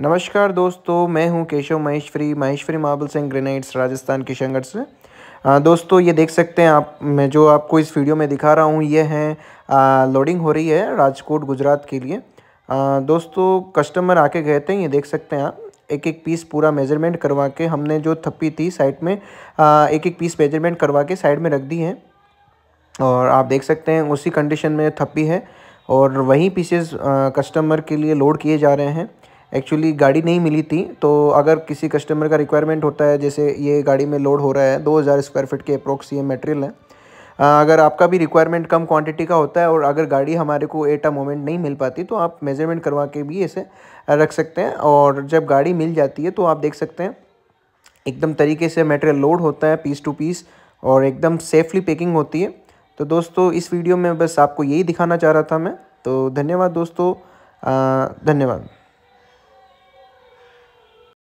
नमस्कार दोस्तों मैं हूं केशव महेश्वरी महेश्वरी मार्बल सिंह ग्रेनाइट्स राजस्थान किशनगढ़ से आ, दोस्तों ये देख सकते हैं आप मैं जो आपको इस वीडियो में दिखा रहा हूं ये हैं लोडिंग हो रही है राजकोट गुजरात के लिए आ, दोस्तों कस्टमर आके गए थे ये देख सकते हैं आप एक एक पीस पूरा मेजरमेंट करवा के हमने जो थप्पी थी साइड में आ, एक एक पीस मेजरमेंट करवा के साइड में रख दी है और आप देख सकते हैं उसी कंडीशन में थप्पी है और वही पीसेस कस्टमर के लिए लोड किए जा रहे हैं एक्चुअली गाड़ी नहीं मिली थी तो अगर किसी कस्टमर का रिक्वायरमेंट होता है जैसे ये गाड़ी में लोड हो रहा है 2000 स्क्वायर फीट के अप्रोक्स ये मटेरियल है अगर आपका भी रिक्वायरमेंट कम क्वांटिटी का होता है और अगर गाड़ी हमारे को एट अ मोमेंट नहीं मिल पाती तो आप मेजरमेंट करवा के भी इसे रख सकते हैं और जब गाड़ी मिल जाती है तो आप देख सकते हैं एकदम तरीके से मटेरियल लोड होता है पीस टू पीस और एकदम सेफली पैकिंग होती है तो दोस्तों इस वीडियो में बस आपको यही दिखाना चाह रहा था मैं तो धन्यवाद दोस्तों धन्यवाद